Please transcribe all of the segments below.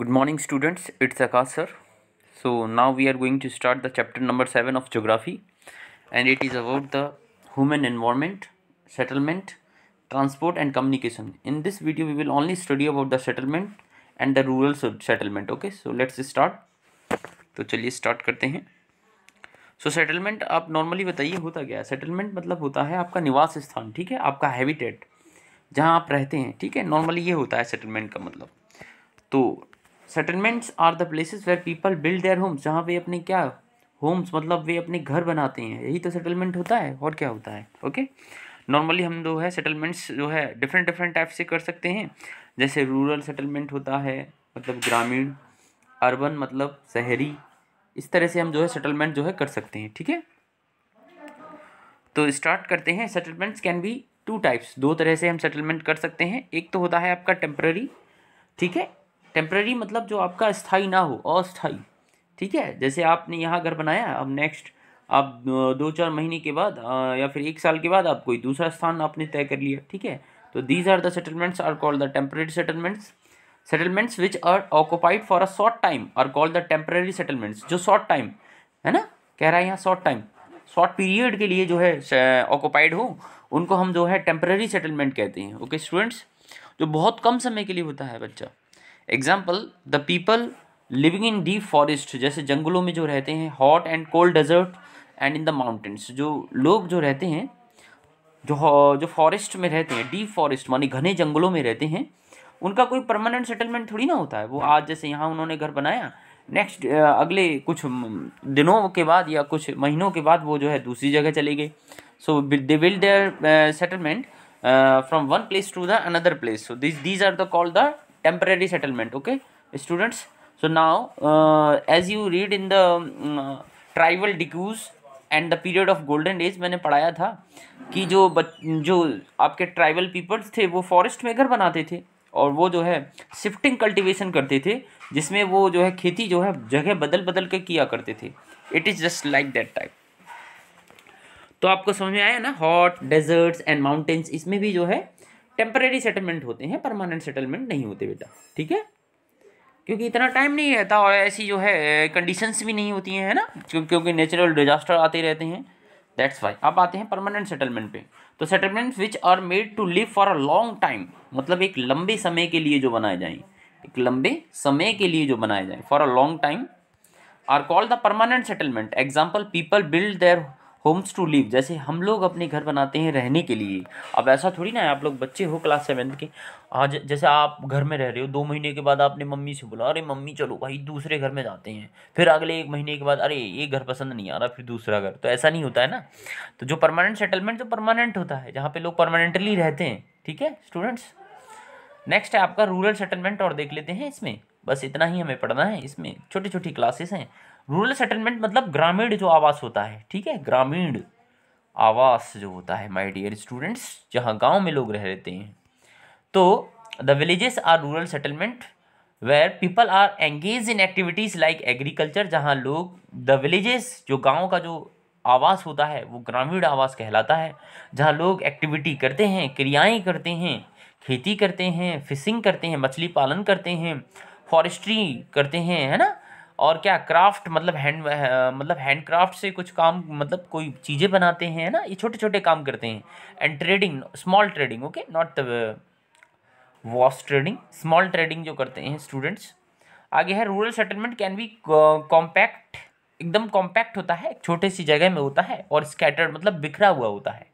good morning students it's akash sir so now we are going to start the chapter number 7 of geography and it is about the human environment settlement transport and communication in this video we will only study about the settlement and the rural settlement okay so let's start तो चलिए start करते हैं so so, settlement आप normally बताइए होता क्या है settlement मतलब होता है आपका निवास स्थान ठीक है आपका हैबिटेट जहाँ आप रहते हैं ठीक है नॉर्मली ये होता है सेटलमेंट का मतलब तो settlements are the places where people build their homes जहाँ वे अपने क्या होम्स मतलब वे अपने घर बनाते हैं यही तो सेटलमेंट होता है और क्या होता है ओके नॉर्मली हम जो है सेटलमेंट्स जो है डिफरेंट डिफरेंट टाइप से कर सकते हैं जैसे रूरल सेटलमेंट होता है मतलब ग्रामीण अर्बन मतलब शहरी इस तरह से हम जो है सेटलमेंट जो है कर सकते हैं ठीक है तो स्टार्ट करते हैं settlements can be two types दो तरह से हम सेटलमेंट कर सकते हैं एक तो होता है आपका टेम्प्ररी ठीक है टेम्प्रेरी मतलब जो आपका स्थाई ना हो अस्थाई ठीक है जैसे आपने यहाँ घर बनाया अब नेक्स्ट आप दो चार महीने के बाद या फिर एक साल के बाद आप कोई दूसरा स्थान आपने तय कर लिया ठीक है तो these are the settlements are called the temporary settlements settlements which are occupied for a short time are called the temporary settlements जो शॉर्ट टाइम है ना कह रहा है यहाँ शॉर्ट टाइम शॉर्ट पीरियड के लिए जो है ऑक्यूपाइड हो उनको हम जो है टेम्प्रेरी सेटलमेंट कहते हैं ओके okay, स्टूडेंट्स जो बहुत कम समय के लिए होता है बच्चा example the people living in deep forest जैसे जंगलों में जो रहते हैं hot and cold desert and in the mountains जो लोग जो रहते हैं जो जो फॉरेस्ट में रहते हैं डीप फॉरेस्ट मानी घने जंगलों में रहते हैं उनका कोई परमानेंट सेटलमेंट थोड़ी ना होता है वो आज जैसे यहाँ उन्होंने घर बनाया नेक्स्ट अगले कुछ दिनों के बाद या कुछ महीनों के बाद वो जो है दूसरी जगह चले गए so they build their settlement from one place to the another place so this these are the called the temporary settlement okay students so now uh, as you read in the um, uh, tribal decuse and the period of golden age मैंने पढ़ाया था कि जो बच, जो आपके tribal peoples थे वो फॉरेस्ट में घर बनाते थे और वो जो है शिफ्टिंग कल्टीवेशन करते थे जिसमें वो जो है खेती जो है जगह बदल बदल के किया करते थे it is just like that type तो आपको समझ में आया ना हॉट डेजर्ट्स एंड माउंटेन्स इसमें भी जो है टेम्परेरी सेटलमेंट होते हैं परमानेंट सेटलमेंट नहीं होते बेटा ठीक है क्योंकि इतना टाइम नहीं रहता और ऐसी जो है कंडीशंस भी नहीं होती हैं है ना क्योंकि नेचुरल डिजास्टर आते रहते हैं दैट्स वाई अब आते हैं परमानेंट सेटलमेंट पे तो settlements which are made to live for a long time मतलब एक लंबे समय के लिए जो बनाए जाएँ एक लंबे समय के लिए जो बनाए जाएँ for a long time are called the permanent settlement example people build their homes to live जैसे हम लोग अपने घर बनाते हैं रहने के लिए अब ऐसा थोड़ी ना है आप लोग बच्चे हो क्लास सेवन्थ के आज जैसे आप घर में रह रहे हो दो महीने के बाद आपने मम्मी से बोला अरे मम्मी चलो भाई दूसरे घर में जाते हैं फिर अगले एक महीने के बाद अरे ये घर पसंद नहीं आ रहा फिर दूसरा घर तो ऐसा नहीं होता है ना तो जो परमानेंट सेटलमेंट जो परमानेंट होता है जहाँ पर लोग परमानेंटली रहते हैं ठीक है स्टूडेंट्स नेक्स्ट है आपका रूरल सेटलमेंट और देख लेते हैं इसमें बस इतना ही हमें पढ़ना है इसमें छोटी छोटी क्लासेस हैं रूरल सेटलमेंट मतलब ग्रामीण जो आवास होता है ठीक है ग्रामीण आवास जो होता है माय डियर स्टूडेंट्स जहाँ गांव में लोग रह रहते हैं तो the villages are rural settlement where people are engage in activities like agriculture जहाँ लोग द विलेजेस जो गाँव का जो आवास होता है वो ग्रामीण आवास कहलाता है जहाँ लोग एक्टिविटी करते हैं क्रियाएँ करते हैं खेती करते हैं फिशिंग करते हैं मछली पालन करते हैं फॉरेस्ट्री करते हैं है ना और क्या क्राफ्ट मतलब हैंड मतलब हैंड क्राफ्ट से कुछ काम मतलब कोई चीज़ें बनाते हैं ना ये छोटे छोटे काम करते हैं and trading small trading okay not was trading small trading जो करते हैं स्टूडेंट्स आगे है rural settlement can be compact एकदम कॉम्पैक्ट होता है छोटे सी जगह में होता है और स्कैटर्ड मतलब बिखरा हुआ होता है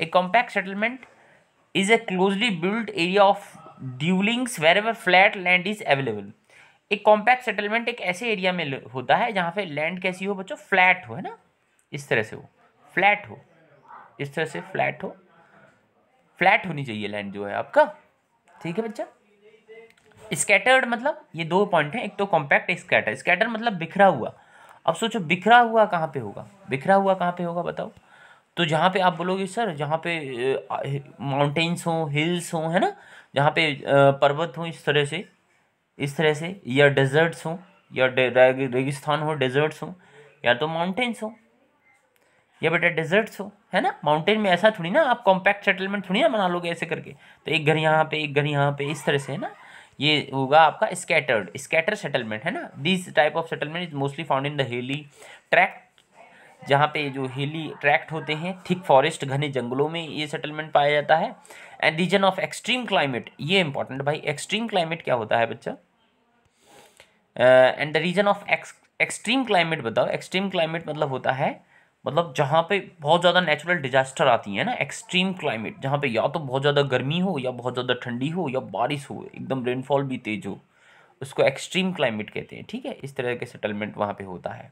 a compact settlement is a closely build area of dwellings wherever flat land is available एक कॉम्पैक्ट सेटलमेंट एक ऐसे एरिया में होता है जहाँ पे लैंड कैसी हो बच्चों फ्लैट हो है ना इस तरह से हो फ्लैट हो इस तरह से फ्लैट हो फ्लैट होनी चाहिए लैंड जो है आपका ठीक है बच्चा स्कैटर्ड मतलब ये दो पॉइंट हैं एक तो कॉम्पैक्ट एक स्कैटर स्कैटर मतलब बिखरा हुआ अब सोचो बिखरा हुआ कहाँ पे होगा बिखरा हुआ कहाँ पे होगा बताओ तो जहाँ पे आप बोलोगे सर जहाँ पे माउंटेन्स हो हिल्स हो है ना जहाँ पे पर्वत हो इस तरह से इस तरह से या डेजर्ट्स हों या रेगिस्तान हो डेजर्ट्स हो या तो माउंटेन्स हो या बेटा डेजर्ट्स हो है ना माउंटेन में ऐसा थोड़ी ना आप कॉम्पैक्ट सेटलमेंट थोड़ी ना बना लोगे ऐसे करके तो एक घर यहाँ पे एक घर यहाँ पे इस तरह से है ना ये होगा आपका स्कैटर्ड स्कैटर सेटलमेंट है ना this type of settlement is mostly found in the hilly tract जहाँ पे जो हिली ट्रैक्ट होते हैं थिक फॉरेस्ट घने जंगलों में ये सेटलमेंट पाया जाता है रीजन ऑफ एक्सट्रीम क्लाइमेट ये इंपॉर्टेंट भाई एक्सट्रीम क्लाइमेट क्या होता है बच्चा and the region of extreme climate बताओ एक्सट्रीम क्लाइमेट मतलब होता है मतलब जहाँ पे बहुत ज़्यादा नेचुरल डिजास्टर आती है ना एक्सट्रीम क्लाइमेट जहाँ पे या तो बहुत ज़्यादा गर्मी हो या बहुत ज़्यादा ठंडी हो या बारिश हो एकदम रेनफॉल भी तेज हो उसको एक्सट्रीम क्लाइमेट कहते हैं ठीक है इस तरह के सेटलमेंट वहाँ पे होता है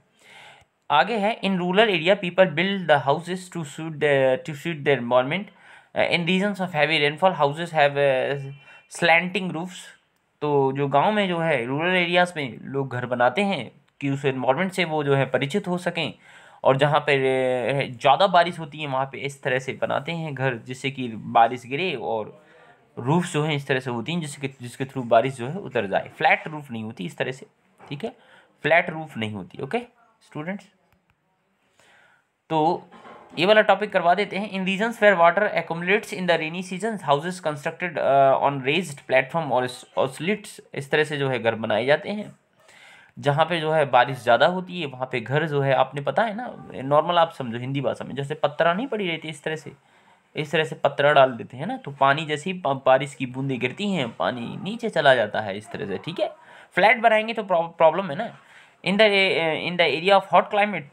आगे है in rural area people build the houses to suit to suit the environment in regions of heavy rainfall houses uh, slanting roofs uh, तो जो गांव में जो है रूरल एरियाज़ में लोग घर बनाते हैं कि उस इन्वामेंट से वो जो है परिचित हो सकें और जहाँ पर uh, ज़्यादा बारिश होती है वहाँ पे इस तरह से बनाते हैं घर जिससे कि बारिश गिरे और रूफ जो है इस तरह से होती हैं जिसके जिसके थ्रू बारिश जो है उतर जाए फ्लैट रूफ नहीं होती इस तरह से ठीक है फ्लैट रूफ नहीं होती ओके स्टूडेंट्स तो ये वाला टॉपिक करवा देते हैं in region where water accumulates in the rainy season houses constructed on raised platform और ऑसलिट्स इस तरह से जो है घर बनाए जाते हैं जहाँ पे जो है बारिश ज़्यादा होती है वहाँ पे घर जो है आपने पता है ना नॉर्मल आप समझो हिंदी भाषा में जैसे पत्रा नहीं पड़ी रहती इस तरह से इस तरह से पत्रा डाल देते हैं ना तो पानी जैसे ही बारिश की बूंदें गिरती हैं पानी नीचे चला जाता है इस तरह से ठीक है फ्लैट बनाएंगे तो प्रॉब्लम है ना in the in the area of hot climate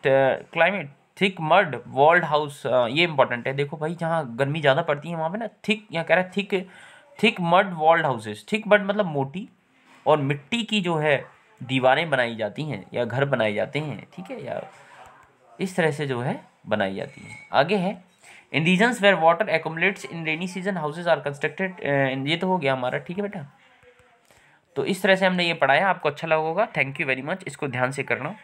climate thick mud walled house ये इंपॉर्टेंट है देखो भाई जहाँ गर्मी ज़्यादा पड़ती है वहाँ पे ना थिक यहाँ कह रहा है thick thick mud walled houses thick mud मतलब मोटी और मिट्टी की जो है दीवारें बनाई जाती हैं या घर बनाए जाते हैं ठीक है या इस तरह से जो है बनाई जाती हैं आगे है in regions where water accumulates in rainy season houses are constructed ये तो हो गया हमारा ठीक है बेटा तो इस तरह से हमने ये पढ़ाया आपको अच्छा लगा होगा थैंक यू वेरी मच इसको ध्यान से करना